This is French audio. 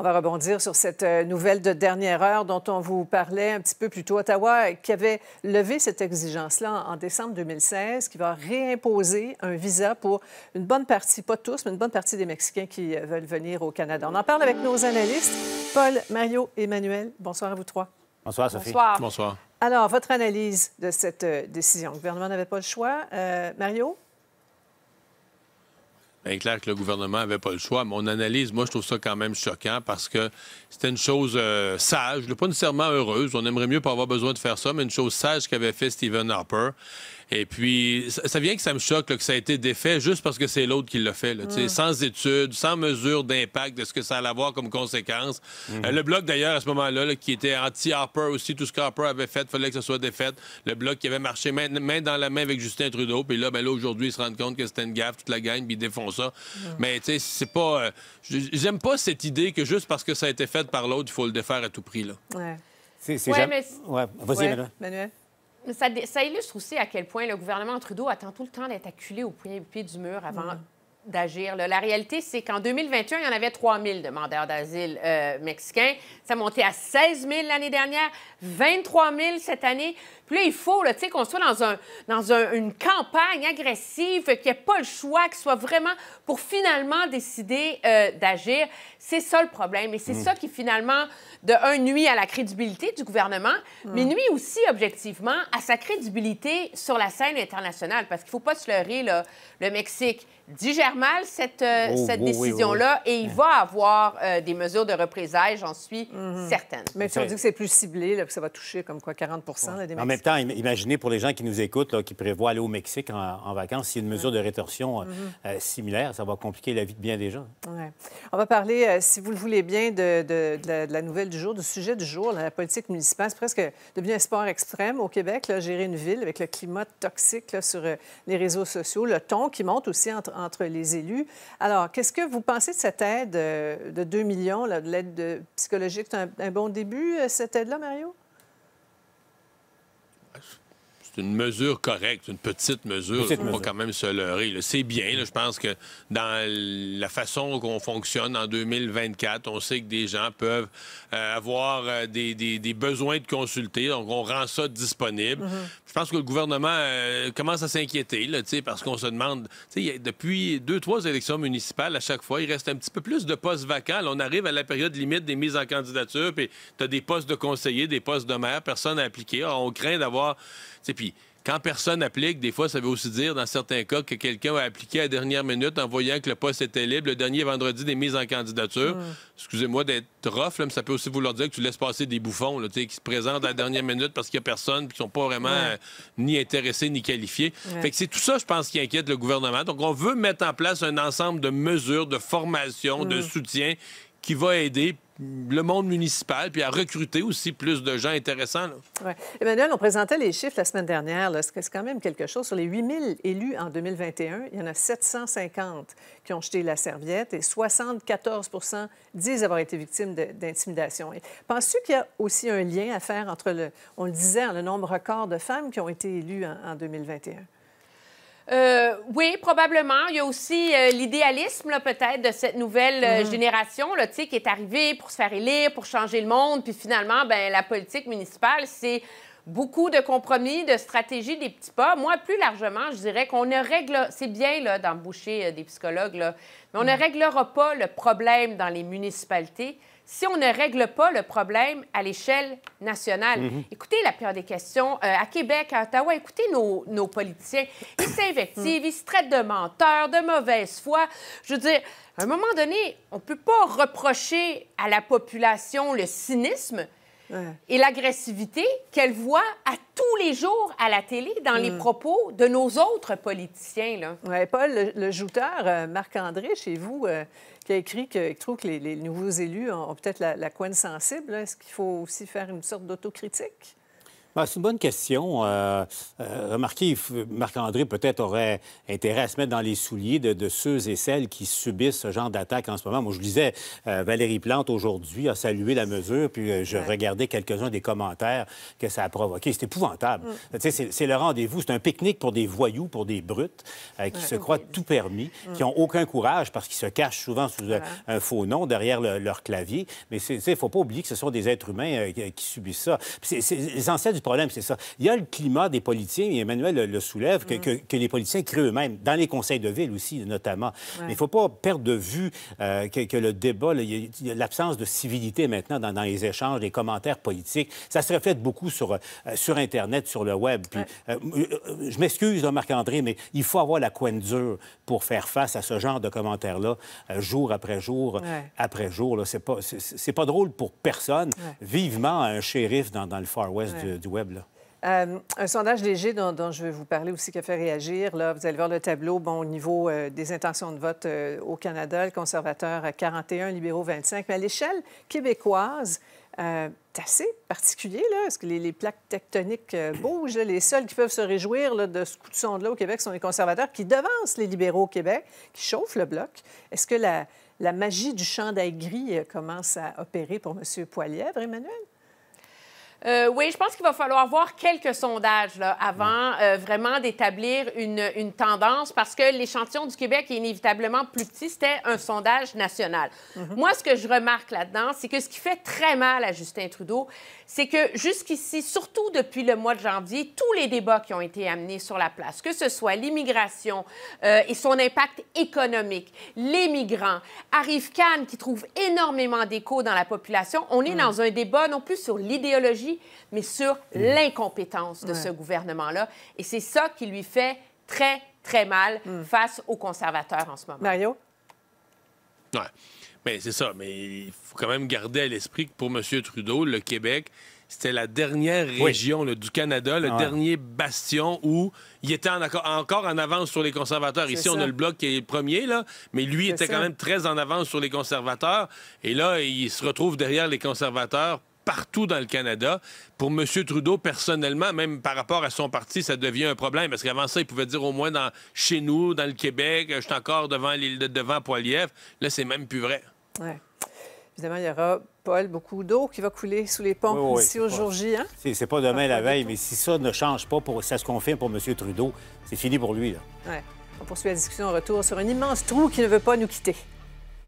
On va rebondir sur cette euh, nouvelle de dernière heure dont on vous parlait un petit peu plus tôt. Ottawa euh, qui avait levé cette exigence-là en décembre 2016, qui va réimposer un visa pour une bonne partie, pas tous, mais une bonne partie des Mexicains qui euh, veulent venir au Canada. On en parle avec nos analystes, Paul, Mario, Emmanuel. Bonsoir à vous trois. Bonsoir, Sophie. Bonsoir. Alors, votre analyse de cette décision. Le gouvernement n'avait pas le choix. Mario, est clair que le gouvernement n'avait pas le choix. Mon analyse, moi, je trouve ça quand même choquant parce que c'était une chose euh, sage, pas nécessairement heureuse. On aimerait mieux pas avoir besoin de faire ça, mais une chose sage qu'avait fait Stephen Harper. Et puis, ça, vient que ça me choque que ça a été défait juste parce que c'est l'autre qui l'a fait, là, mm. sans étude, sans mesure d'impact de ce que ça allait avoir comme conséquence. Mm-hmm. Euh, le bloc, d'ailleurs, à ce moment-là, qui était anti-Harper aussi, tout ce qu'Harper avait fait, fallait que ça soit défait. Le bloc qui avait marché main, dans la main avec Justin Trudeau. Puis là, ben là aujourd'hui, ils se rendent compte que c'était une gaffe, toute la gang, puis ils défont ça. Mm. Mais, tu sais, c'est pas. Euh, j'aime pas cette idée que juste parce que ça a été fait par l'autre, il faut le défaire à tout prix. Là. Ouais. C'est ouais, mais... ouais. Vas-y, Manuel. Ça, illustre aussi à quel point le gouvernement Trudeau attend tout le temps d'être acculé au pied du mur avant d'agir. La réalité, c'est qu'en 2021, il y en avait 3 000 demandeurs d'asile euh, mexicains. Ça montait à 16 000 l'année dernière, 23 000 cette année. Puis là, il faut qu'on soit dans, un, dans une campagne agressive, qu'il n'y ait pas le choix, qu'il soit vraiment pour finalement décider euh, d'agir. C'est ça le problème. Et c'est hmm. ça qui, finalement, de un, nuit à la crédibilité du gouvernement, hmm. mais nuit aussi, objectivement, à sa crédibilité sur la scène internationale. Parce qu'il ne faut pas se leurrer, le Mexique digère mal cette, euh, oh, cette oh, décision-là et il va avoir euh, des mesures de représailles, j'en suis mhm. certaine. Mais si on dit que c'est plus ciblé, là, que ça va toucher comme quoi 40 des des En même temps, imaginez pour les gens qui nous écoutent, qui prévoient aller au Mexique en, vacances, s'il y a une mesure mhm. de rétorsion euh, mhm. similaire, ça va compliquer la vie de bien des gens. On va parler, si vous le voulez bien, de, de, la, nouvelle du jour, du sujet du jour, la politique municipale. C'est presque devenu un sport extrême au Québec, gérer une ville avec le climat toxique sur les réseaux sociaux, le ton qui monte aussi entre, entre les élus. Alors, qu'est-ce que vous pensez de cette aide euh, de 2 millions, de l'aide psychologique? C'est un, bon début, euh, cette aide-là, Mario? Ah, c'est une mesure correcte, une petite mesure. quand même se leurrer. C'est bien. je pense que dans la façon qu'on fonctionne en 2024, on sait que des gens peuvent euh, avoir euh, des, besoins de consulter. Donc, on rend ça disponible. Mm-hmm. Je pense que le gouvernement euh, commence à s'inquiéter parce qu'on se demande... Depuis deux, trois élections municipales, à chaque fois, il reste un petit peu plus de postes vacants. on arrive à la période limite des mises en candidature, puis tu as des postes de conseiller, des postes de maire, personne à appliquer. Ah, on craint d'avoir... Puis quand personne applique, des fois, ça veut aussi dire, dans certains cas, que quelqu'un a appliqué à la dernière minute en voyant que le poste était libre. Le dernier vendredi des mises en candidature. Mm. Excusez-moi d'être rough, mais ça peut aussi vouloir dire que tu laisses passer des bouffons qui se présentent à la dernière minute parce qu'il n'y a personne qui ne sont pas vraiment euh, ni intéressés ni qualifiés. Fait que c'est tout ça, je pense, qui inquiète le gouvernement. Donc, on veut mettre en place un ensemble de mesures, de formations, de mm. soutien qui va aider le monde municipal, puis à recruter aussi plus de gens intéressants. Emmanuel, on présentait les chiffres la semaine dernière. C'est quand même quelque chose. Sur les 8 000 élus en 2021, il y en a 750 qui ont jeté la serviette et 74 disent avoir été victimes d'intimidation. Penses-tu qu'il y a aussi un lien à faire entre, le, on le disait, hein, le nombre record de femmes qui ont été élues en 2021? Euh, oui, probablement. Il y a aussi euh, l'idéalisme, peut-être, de cette nouvelle euh, mm-hmm. génération, qui est arrivée pour se faire élire, pour changer le monde. Puis finalement, ben, la politique municipale, c'est beaucoup de compromis, de stratégies, des petits pas. Moi, plus largement, je dirais qu'on ne règle... C'est bien là, euh, des psychologues, mais on ne mm. réglera pas le problème dans les municipalités si on ne règle pas le problème à l'échelle nationale. Mm-hmm. Écoutez la période des questions euh, à Québec, à Ottawa, écoutez nos, nos politiciens. Ils s'invectivent, ils se traitent de menteurs, de mauvaise foi. Je veux dire, à un moment donné, on ne peut pas reprocher à la population le cynisme et l'agressivité qu'elle voit à tous les jours à la télé dans les mm. propos de nos autres politiciens. Paul, le, jouteur euh, Marc-André, chez vous, euh, qui a écrit qu'il trouve que les, nouveaux élus ont, peut-être la, la, sensible, est-ce qu'il faut aussi faire une sorte d'autocritique? Ah, c'est une bonne question. Euh, euh, remarquez, Marc-André peut-être aurait intérêt à se mettre dans les souliers de, ceux et celles qui subissent ce genre d'attaque en ce moment. Moi, je disais, euh, Valérie Plante aujourd'hui a salué la mesure, puis je regardais quelques-uns des commentaires que ça a provoqué. C'est épouvantable. Mm. C'est le rendez-vous, c'est un pique-nique pour des voyous, pour des brutes qui se croient tout permis, mm. qui n'ont aucun courage parce qu'ils se cachent souvent sous un, faux nom derrière leur clavier. Mais il ne faut pas oublier que ce sont des êtres humains qui subissent ça. C'est anciens du problème, c'est ça. Il y a le climat des politiciens, et Emmanuel le, soulève, mm. que, les politiciens créent eux-mêmes, dans les conseils de ville aussi, notamment. Mais il ne faut pas perdre de vue euh, que, le débat, l'absence de civilité maintenant dans, les échanges, les commentaires politiques, ça se reflète beaucoup sur, euh, sur Internet, sur le Web. Euh, je m'excuse, hein, Marc-André, mais il faut avoir la couenne dure pour faire face à ce genre de commentaires-là, jour après jour, après jour. C'est pas, pas drôle pour personne. Vivement un shérif dans, le Far West du, du Web. Euh, un sondage léger dont, je vais vous parler aussi qui a fait réagir. Là, vous allez voir le tableau. Bon, au niveau euh, des intentions de vote euh, au Canada, le conservateur 41, libéraux 25. Mais à l'échelle québécoise, c'est assez particulier, là, ce que les, plaques tectoniques bougent. Les seuls qui peuvent se réjouir de ce coup de sonde-là au Québec sont les conservateurs qui devancent les libéraux au Québec, qui chauffent le bloc. Est-ce que la, magie du chandail gris commence à opérer pour M. Poilièvre, Emmanuel? Euh, oui, je pense qu'il va falloir voir quelques sondages là, avant euh, vraiment d'établir une, tendance parce que l'échantillon du Québec est inévitablement plus petit. C'était un sondage national. Mhm. Moi, ce que je remarque là-dedans, c'est que ce qui fait très mal à Justin Trudeau, c'est que jusqu'ici, surtout depuis le mois de janvier, tous les débats qui ont été amenés sur la place, que ce soit l'immigration euh, et son impact économique, les migrants, Arif Khan qui trouve énormément d'écho dans la population, on est mm. dans un débat non plus sur l'idéologie mais sur l'incompétence de ce gouvernement-là. Et c'est ça qui lui fait très, très mal mm. face aux conservateurs en ce moment. Mario? Oui, mais ben, c'est ça. Mais il faut quand même garder à l'esprit que pour M. Trudeau, le Québec, c'était la dernière région du Canada, le ah dernier bastion où il était encore en avance sur les conservateurs. Ici, on a le bloc qui est le premier, là, mais lui était quand même très en avance sur les conservateurs. Et là, il se retrouve derrière les conservateurs partout dans le Canada. Pour M. Trudeau, personnellement, même par rapport à son parti, ça devient un problème parce qu'avant ça, il pouvait dire au moins dans, chez nous, dans le Québec, euh, je suis encore devant, l'île de, devant Poilievre. Là, c'est même plus vrai. Ouais. Évidemment, il y aura, Paul, beaucoup d'eau qui va couler sous les ponts aussi au ici aujourd'hui. Hein? C'est pas demain la veille, mais si ça ne change pas, pour, ça se confirme pour M. Trudeau, c'est fini pour lui. Là. Ouais. On poursuit la discussion en retour sur un immense trou qui ne veut pas nous quitter.